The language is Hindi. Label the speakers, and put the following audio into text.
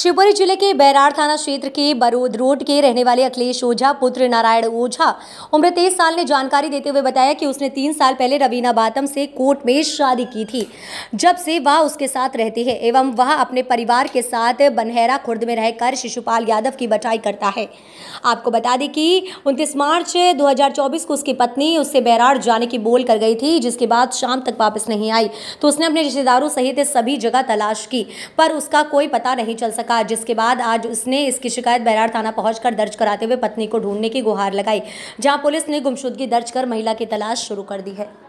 Speaker 1: शिवपुरी जिले के बैराड़ थाना क्षेत्र के बरोद रोड के रहने वाले अखिलेश ओझा पुत्र नारायण ओझा उम्र तेईस साल ने जानकारी देते हुए बताया कि उसने तीन साल पहले रवीना बातम से कोर्ट में शादी की थी जब से वह उसके साथ रहती है एवं वह अपने परिवार के साथ बनहरा खुर्द में रहकर शिशुपाल यादव की बटाई करता है आपको बता दें कि उनतीस मार्च दो को उसकी पत्नी उससे बैराड़ जाने की बोल कर गई थी जिसके बाद शाम तक वापस नहीं आई तो उसने अपने रिश्तेदारों सहित सभी जगह तलाश की पर उसका कोई पता नहीं चल सका जिसके बाद आज उसने इसकी शिकायत बैराड़ थाना पहुंचकर दर्ज कराते हुए पत्नी को ढूंढने की गुहार लगाई जहां पुलिस ने गुमशुदगी दर्ज कर महिला की तलाश शुरू कर दी है